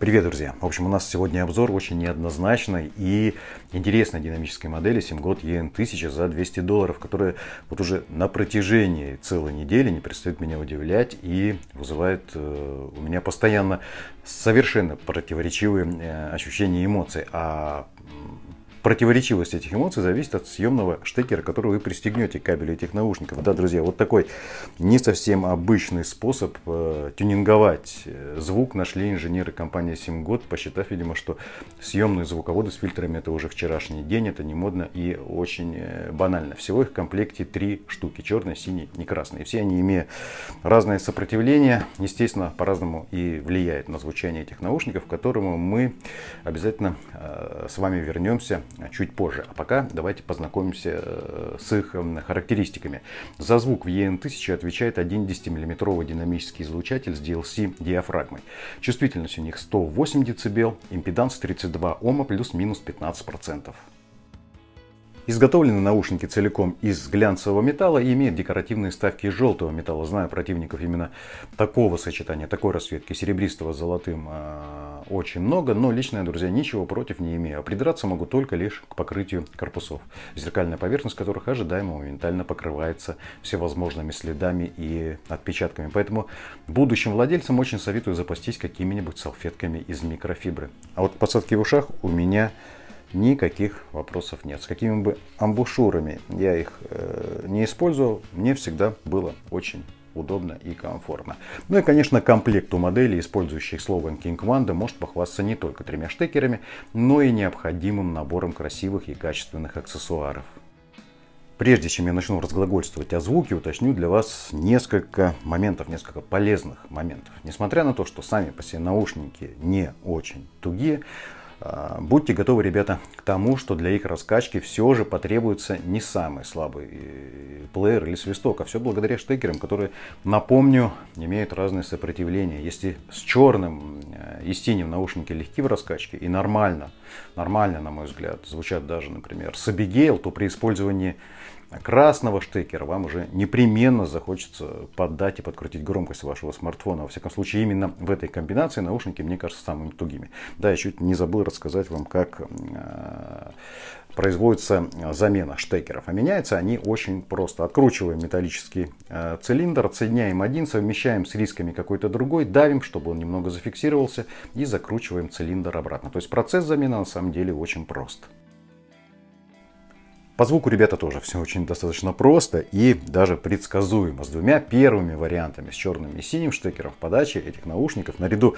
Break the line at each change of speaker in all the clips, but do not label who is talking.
Привет, друзья! В общем, у нас сегодня обзор очень неоднозначной и интересной динамической модели SimGod EN1000 за 200 долларов, которая вот уже на протяжении целой недели не перестает меня удивлять и вызывает э, у меня постоянно совершенно противоречивые э, ощущения и эмоции. А противоречивость этих эмоций зависит от съемного штекера, который вы пристегнете к кабелю этих наушников. Да, друзья, вот такой не совсем обычный способ э, тюнинговать э, звук нашли инженеры компании Simgod, посчитав, видимо, что съемные звуководы с фильтрами это уже вчерашний день, это не модно и очень э, банально. Всего их в комплекте три штуки, черный, синий не красный. Все они, имеют разное сопротивление, естественно, по-разному и влияет на звучание этих наушников, к которому мы обязательно э, с вами вернемся Э, чуть позже. А пока давайте познакомимся э, с их эм, характеристиками. За звук в EN1000 отвечает один 10-мм динамический излучатель с DLC диафрагмой. Чувствительность у них 108 дБ, импеданс 32 Ом плюс-минус 15%. Изготовлены наушники целиком из глянцевого металла и имеют декоративные ставки из желтого металла. Знаю противников именно такого сочетания, такой расцветки, серебристого с золотым, э, очень много. Но лично я, друзья, ничего против не имею. А придраться могу только лишь к покрытию корпусов, зеркальная поверхность которых ожидаемо моментально покрывается всевозможными следами и отпечатками. Поэтому будущим владельцам очень советую запастись какими-нибудь салфетками из микрофибры. А вот посадки в ушах у меня никаких вопросов нет. С какими бы амбушюрами я их э, не использовал, мне всегда было очень удобно и комфортно. Ну и, конечно, комплект у моделей, использующих слово King Wanda, может похвастаться не только тремя штекерами, но и необходимым набором красивых и качественных аксессуаров. Прежде чем я начну разглагольствовать о звуке, уточню для вас несколько моментов, несколько полезных моментов. Несмотря на то, что сами по себе наушники не очень тугие, а, будьте готовы, ребята, к тому, что для их раскачки все же потребуется не самый слабый э, плеер или свисток, а все благодаря штекерам, которые, напомню, имеют разные сопротивления. Если с черным э, и с синим наушники легки в раскачке и нормально, нормально, на мой взгляд, звучат даже, например, с Abigail, то при использовании красного штекера, вам уже непременно захочется поддать и подкрутить громкость вашего смартфона. Во всяком случае, именно в этой комбинации наушники, мне кажется, самыми тугими. Да, я чуть не забыл рассказать вам, как а, производится замена штекеров. А меняются они очень просто. Откручиваем металлический э, цилиндр, отсоединяем один, совмещаем с рисками какой-то другой, давим, чтобы он немного зафиксировался и закручиваем цилиндр обратно. То есть процесс замены на самом деле очень прост. По звуку, ребята, тоже все очень достаточно просто и даже предсказуемо. С двумя первыми вариантами, с черным и синим штекером в подаче этих наушников, наряду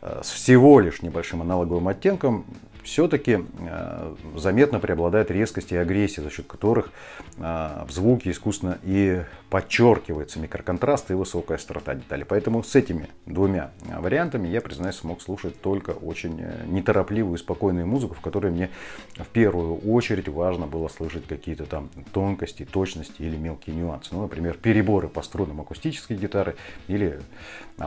э, с всего лишь небольшим аналоговым оттенком, все-таки э, заметно преобладает резкость и агрессия, за счет которых э, в звуке искусственно и подчеркивается микроконтраст и высокая острота деталей. Поэтому с этими двумя э, вариантами я, признаюсь, смог слушать только очень неторопливую и спокойную музыку, в которой мне в первую очередь важно было слышать какие-то там тонкости, точности или мелкие нюансы. Ну, например, переборы по струнам акустической гитары или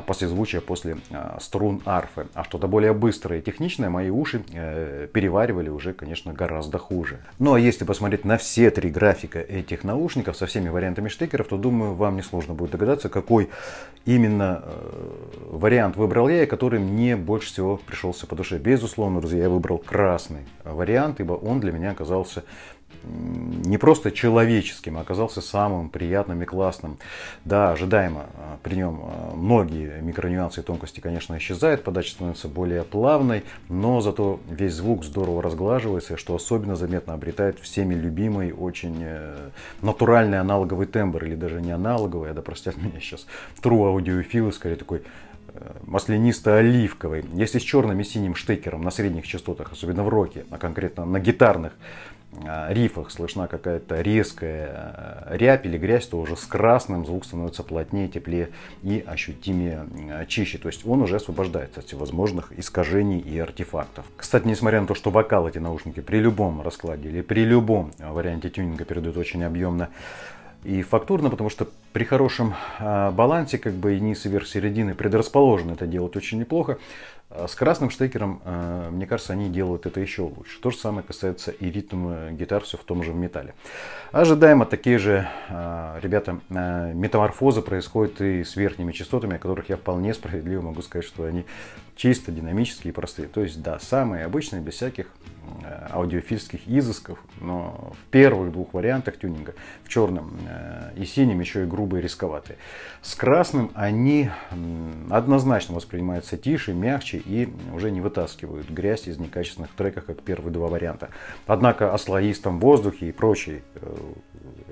послезвучие после струн арфы. А что-то более быстрое и техничное мои уши переваривали уже, конечно, гораздо хуже. Ну а если посмотреть на все три графика этих наушников со всеми вариантами штекеров, то думаю, вам несложно будет догадаться, какой именно э, вариант выбрал я и который мне больше всего пришелся по душе. Безусловно, друзья, я выбрал красный вариант, ибо он для меня оказался не просто человеческим, а оказался самым приятным и классным. Да, ожидаемо а, при нем а, многие микронюансы и тонкости, конечно, исчезают, подача становится более плавной, но зато весь звук здорово разглаживается, что особенно заметно обретает всеми любимый очень э, натуральный аналоговый тембр, или даже не аналоговый, а да простят меня сейчас, true аудиофилы, скорее такой маслянисто-оливковый. Если с черным и синим штекером на средних частотах, особенно в роке, а конкретно на гитарных а, рифах слышна какая-то резкая а, рябь или грязь, то уже с красным звук становится плотнее, теплее и ощутимее а, чище. То есть он уже освобождается от всевозможных искажений и артефактов. Кстати, несмотря на то, что вокал эти наушники при любом раскладе или при любом варианте тюнинга передают очень объемно, и фактурно, потому что при хорошем а, балансе как бы и низ и верх середины предрасположены это делать очень неплохо. А с красным штекером, а, мне кажется, они делают это еще лучше. То же самое касается и ритма гитар, все в том же металле. Ожидаемо такие же, ребята, метаморфозы происходят и с верхними частотами, о которых я вполне справедливо могу сказать, что они чисто динамические и простые. То есть, да, самые обычные, без всяких Э, аудиофильских изысков, но в первых двух вариантах тюнинга, в черном э, и синем, еще и грубые, рисковатые. С красным они однозначно воспринимаются тише, мягче и уже не вытаскивают грязь из некачественных треков, как первые два варианта. Однако о слоистом воздухе и прочей э,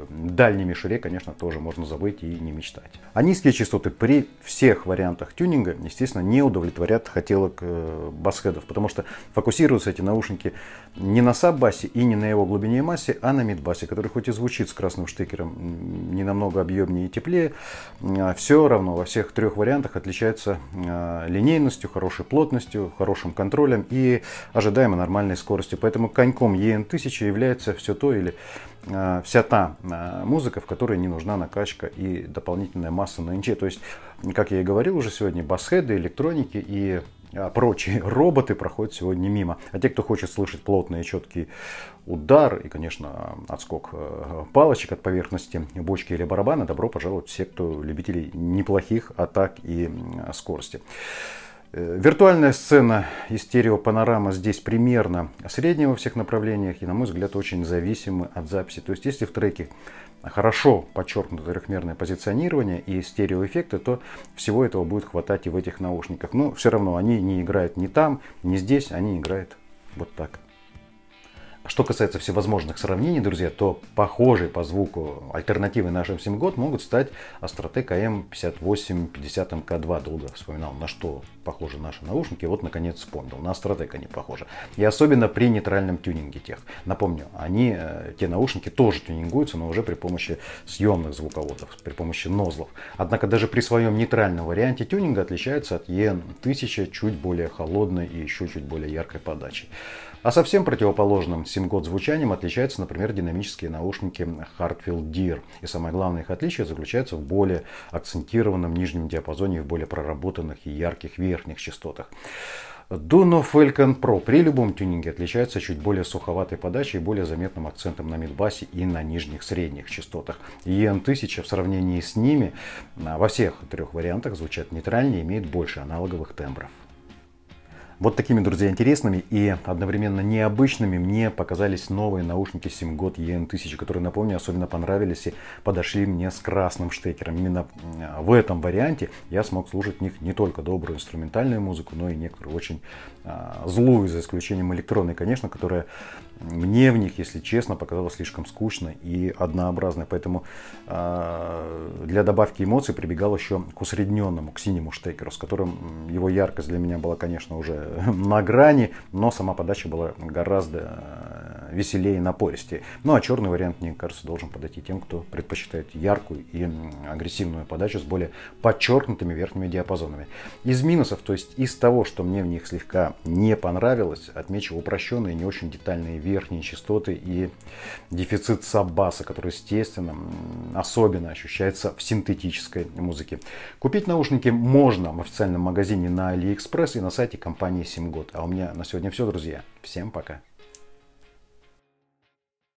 дальней мишуре, конечно, тоже можно забыть и не мечтать. А низкие частоты при всех вариантах тюнинга, естественно, не удовлетворят хотелок басхедов, потому что фокусируются эти наушники не на саббасе и не на его глубине и массе, а на мидбасе, который хоть и звучит с красным штекером не намного объемнее и теплее, а, все равно во всех трех вариантах отличается а, линейностью, хорошей плотностью, хорошим контролем и ожидаемой нормальной скорости. Поэтому коньком EN1000 является все то или а, вся та музыка, в которой не нужна накачка и дополнительная масса на инче. То есть, как я и говорил уже сегодня, басхеды, электроники и а, прочие роботы проходят сегодня мимо. А те, кто хочет слышать плотный и четкий удар и, конечно, отскок э, палочек от поверхности бочки или барабана, добро пожаловать все, кто любители неплохих атак и скорости. Э, виртуальная сцена и стереопанорама здесь примерно среднего во всех направлениях и, на мой взгляд, очень зависимы от записи. То есть, если в треке хорошо подчеркнуто трехмерное позиционирование и стереоэффекты, то всего этого будет хватать и в этих наушниках. Но все равно они не играют ни там, ни здесь, они играют вот так. Что касается всевозможных сравнений, друзья, то похожие по звуку альтернативы нашим Семгод могут стать Астротек КМ 5850 50 2 Долго вспоминал, на что похожи наши наушники, вот наконец вспомнил. На Астротек они похожи. И особенно при нейтральном тюнинге тех. Напомню, они, э, те наушники тоже тюнингуются, но уже при помощи съемных звуководов, при помощи нозлов. Однако даже при своем нейтральном варианте тюнинга отличается от EN1000 чуть более холодной и еще чуть более яркой подачей. А совсем противоположным 7-год звучанием отличаются, например, динамические наушники Hartfield Deer. И самое главное их отличие заключается в более акцентированном нижнем диапазоне и в более проработанных и ярких верхних частотах. Duno Falcon Pro при любом тюнинге отличается чуть более суховатой подачей и более заметным акцентом на мидбасе и на нижних средних частотах. EN1000 в сравнении с ними а, во всех трех вариантах звучат нейтральнее и имеет больше аналоговых тембров. Вот такими, друзья, интересными и одновременно необычными мне показались новые наушники SimGod EN1000, которые, напомню, особенно понравились и подошли мне с красным штекером. Именно в этом варианте я смог слушать в них не только добрую инструментальную музыку, но и некоторую очень а, злую, за исключением электронной, конечно, которая мне в них, если честно, показалась слишком скучной и однообразной. Поэтому э, для добавки эмоций прибегал еще к усредненному, к синему штекеру, с которым его яркость для меня была, конечно, уже на грани, но сама подача была гораздо веселее, и напористее. Ну а черный вариант, мне кажется, должен подойти тем, кто предпочитает яркую и агрессивную подачу с более подчеркнутыми верхними диапазонами. Из минусов, то есть из того, что мне в них слегка не понравилось, отмечу упрощенные, не очень детальные верхние частоты и дефицит саббаса, который, естественно, особенно ощущается в синтетической музыке. Купить наушники можно в официальном магазине на AliExpress и на сайте компании SimGod. А у меня на сегодня все, друзья. Всем пока.